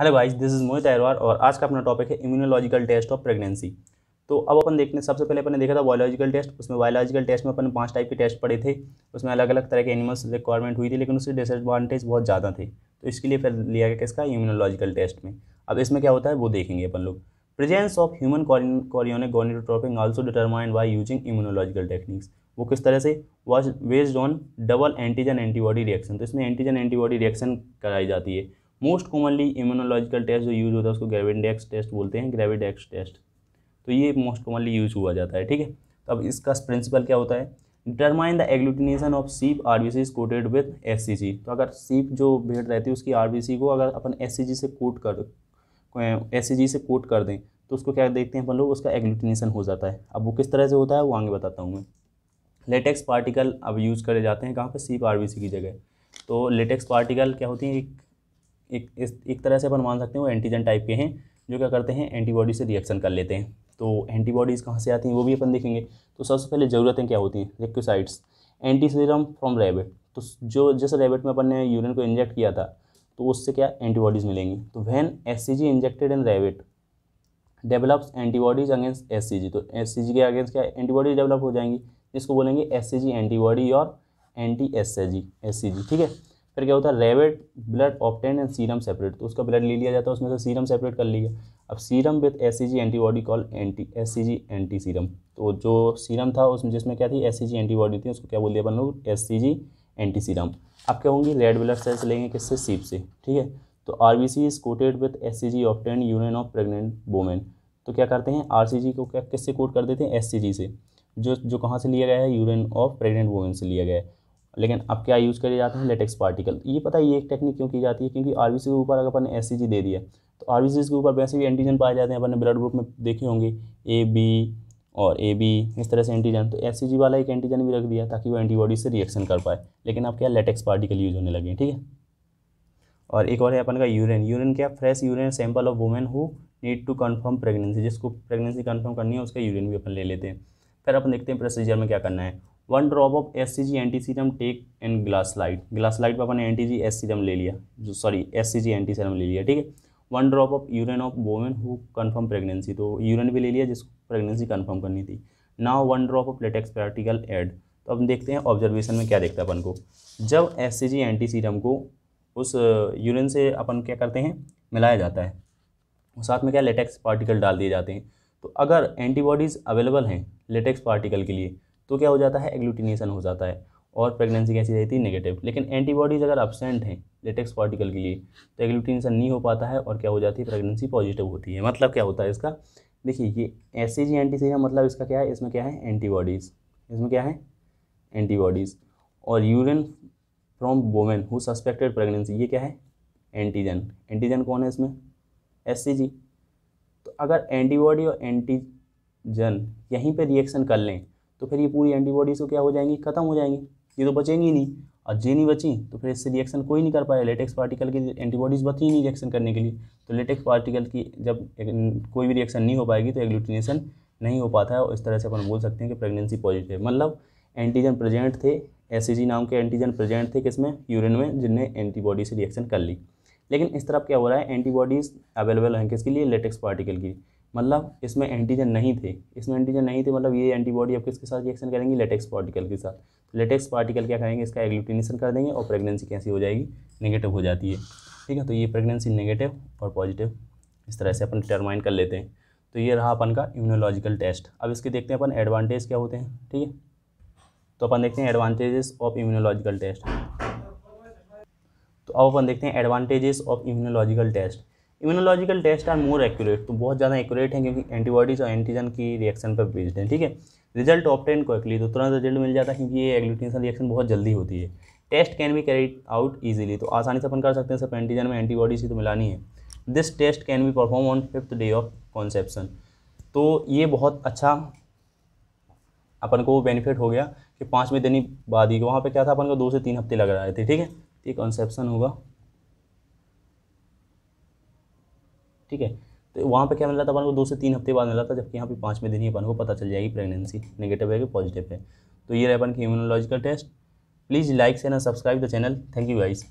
hello guys this is Mohit Ahirwar और आज का अपना टॉपिक है इम्यूनोलॉजिकल टेस्ट ऑफ प्रेगनेंसी तो अब अपन देखने सबसे पहले अपने देखा था बायोलॉजिकल टेस्ट उसमें बायोलॉजिकल टेस्ट में अपन पांच टाइप के टेस्ट पड़े थे उसमें अलग अलग तरह के एनिमल्स रिक्वायरमेंट हुई थी लेकिन उससे डिसएडवांटेज बहुत ज़्यादा थे तो इसके लिए फिर लिया गया किसका इम्यूनोलॉजिकल टेस्ट में अब इसमें क्या होता है वो देखेंगे अपन लोग presence of human chorionic gonadotropin also determined by using immunological techniques वो किस तरह से was based on double antigen antibody reaction तो इसमें एंटीजन एंटीबॉडी रिएक्शन कराई जाती है मोस्ट कॉमनली इम्यूनोलॉजिकल टेस्ट जो यूज़ होता है उसको ग्रेविडेक्स टेस्ट बोलते हैं ग्रेविडेक्स टेस्ट तो ये मोस्ट कॉमनली यूज हुआ जाता है ठीक है तो अब इसका प्रिंसिपल क्या होता है determine the agglutination of sheep R B C is coated with S C C तो अगर सीप जो भेड़ रहती है उसकी आर बी सी को अगर अपन एस सी जी से कोट कर एस सी जी से कोट कर दें तो उसको क्या देखते हैं अपन लोग उसका एग्लूटिनेशन हो जाता है अब वो किस तरह से होता है वो आगे बताता हूँ मैं लेटेक्स पार्टिकल अब यूज़ करे जाते हैं कहाँ पर सीप आर बी सी की जगह तो लेटेक्स पार्टिकल क्या होती है एक एक इस एक तरह से अपन मान सकते हैं वो एंटीजन टाइप के हैं जो क्या करते हैं एंटीबॉडी से रिएक्शन कर लेते हैं तो एंटीबॉडीज़ कहाँ से आती हैं वो भी अपन देखेंगे तो सबसे पहले ज़रूरतें क्या होती हैं requisites anti serum from rabbit तो जो जिस रेबिट में अपन ने यूरिन को इंजेक्ट किया था तो उससे क्या एंटीबॉडीज़ मिलेंगी तो when S injected in rabbit develops antibodies against S C G तो एस सी जी के अगेंस्ट क्या एंटीबॉडीज डेवलप हो जाएंगी जिसको बोलेंगे एस सी जी एंटीबॉडी और anti S S G C ठीक है फिर क्या होता है rabbit blood obtain and serum separate तो उसका ब्लड ले लिया जाता है उसमें से सीरम सेपरेट कर लिया अब serum with S C G antibody call anti S C G anti serum तो जो सीरम था उसमें जिसमें क्या थी एस सी जी एंटीबॉडी थी उसको क्या बोल दिया अपन लोग S C G anti serum अब क्या होंगी रेड ब्लड सेल्स लेंगे किससे सीप से ठीक है तो R B C is coated with S C G obtain urine of pregnant women तो क्या करते हैं आर सी जी को क्या किससे कोट कर देते हैं एस सी जी से जो जो कहाँ से लिया गया है यूरिन ऑफ प्रेगनेंट वोमेन से लिया गया है लेकिन अब क्या यूज़ करे जाते हैं लेटेक्स पार्टिकल ये पता है ये एक टेक्निक क्यों की जाती है क्योंकि आर के ऊपर अगर अपन एस दे दिया तो आर के ऊपर वैसे भी एंटीजन पाए जाते हैं अपन ने ब्लड ग्रुप में देखे होंगे ए बी और ए बी इस तरह से एंटीजन तो एस वाला एक एंटीजन भी रख दिया ताकि वो एंटीबॉडी से रिएक्शन कर पाए लेकिन अब क्या लेटेक्स पार्टिकल यूज़ होने लगे ठीक है और एक और है अपन का यूरिन यूरिन क्या fresh urine sample of women who need to confirm pregnancy जिसको प्रेगनेंसी कन्फर्म करनी है उसका यूरिन भी अपन ले लेते हैं फिर अपन देखते हैं प्रोसीजर में क्या करना है one drop of S C G anti serum take an glass slide glass slide पर अपने एंटी जी एस सीरम ले लिया जो sorry S C G anti serum ले लिया ठीक है one drop of urine of women who confirm pregnancy तो यूरिन भी ले लिया जिसको प्रेगनेंसी कन्फर्म करनी थी now one drop of latex particle add तो अब देखते हैं ऑब्जर्वेशन में क्या देखता है अपन को जब S C G anti serum को उस यूरिन से अपन क्या करते हैं मिलाया जाता है साथ में क्या लेटेक्स पार्टिकल डाल दिए जाते हैं तो अगर एंटीबॉडीज़ अवेलेबल हैं लेटेक्स पार्टिकल के लिए तो क्या हो जाता है एग्लूटिनेशन हो जाता है और प्रेगनेंसी कैसी रहती है नेगेटिव लेकिन एंटीबॉडीज़ अगर अब्सेंट हैं लेटेक्स पार्टिकल के लिए तो एग्लूटिनेशन नहीं हो पाता है और क्या हो जाती है प्रेगनेंसी पॉजिटिव होती है मतलब क्या होता है इसका देखिए ये एस सी जी एंटी है मतलब इसका क्या है इसमें क्या है एंटीबॉडीज़ इसमें क्या है एंटीबॉडीज़ और urine from women who suspected pregnancy ये क्या है एंटीजन एंटीजन कौन है इसमें एस तो अगर एंटीबॉडी और एंटीजन यहीं पे रिएक्शन कर लें तो फिर ये पूरी एंटीबॉडीज़ को तो क्या हो जाएंगी खत्म हो जाएंगी ये तो बचेंगी नहीं और जे नहीं बची तो फिर इससे रिएक्शन कोई नहीं कर पाया लेटेक्स पार्टिकल की एंटीबॉडीज़ बची नहीं रिएक्शन करने के लिए तो लेटेक्स पार्टिकल की जब कोई भी रिएक्शन नहीं हो पाएगी तो एग्लूटिनेशन नहीं हो पाता है और इस तरह से अपन बोल सकते हैं कि प्रेगनेंसी पॉजिटिव मतलब एंटीजन प्रेजेंट थे एस नाम के एंटीजन प्रेजेंट थे किसमें यूरिन में जिनने एंटीबॉडी से रिएक्शन कर ली लेकिन इस तरफ क्या हो रहा है एंटीबॉडीज़ अवेलेबल हैं किसके लिए लेटेक्स पार्टिकल की मतलब इसमें एंटीजन नहीं थे इसमें एंटीजन नहीं थे मतलब ये एंटीबॉडी अब किसके साथ रिएक्शन करेंगी लेटेक्स पार्टिकल के साथ लेटेक्स तो पार्टिकल क्या करेंगे इसका एग्लूटिनेशन कर देंगे और प्रेगनेंसी कैसी हो जाएगी नेगेटिव हो जाती है ठीक है तो ये प्रेगनेंसी नेगेटिव और पॉजिटिव इस तरह से अपन डिटरमाइन कर लेते हैं तो ये रहा अपन का इम्यूनोलॉजिकल टेस्ट अब इसके देखते हैं अपन एडवांटेज क्या होते हैं ठीक है तो अपन देखते हैं एडवांटेजेस ऑफ इम्यूनोलॉजिकल टेस्ट तो अब अपन देखते हैं advantages of immunological test immunological test are more accurate तो बहुत ज़्यादा एक्यूरेट हैं क्योंकि एंटीबॉडीज़ और एंटीजन की रिएक्शन पर बेस्ड हैं ठीक है रिजल्ट ऑप्टेन क्विकली तो तुरंत रिजल्ट मिल जाता है क्योंकि ये एग्लूटिनेशन रिएक्शन बहुत जल्दी होती है test can be carry out easily तो आसानी से अपन कर सकते हैं सब एंटीजन में एंटीबॉडीज ही तो मिलानी है this test can be perform on fifth day of conception तो ये बहुत अच्छा अपन को बेनिफिट हो गया कि पाँचवें दिन ही बाद ही वहाँ पर क्या था अपन को दो से तीन हफ्ते लग रहे थे ठीक है तो ये कॉन्सेप्शन होगा ठीक है तो वहाँ पे क्या मिला था अपन को दो से तीन हफ्ते बाद मिला था जबकि यहाँ पे पाँचवें दिन ही अपन को पता चल जाएगी प्रेगनेंसी नेगेटिव है कि पॉजिटिव है तो ये रहा अपन की इम्यूनोलॉजिकल टेस्ट प्लीज़ लाइक से ना subscribe the channel thank you guys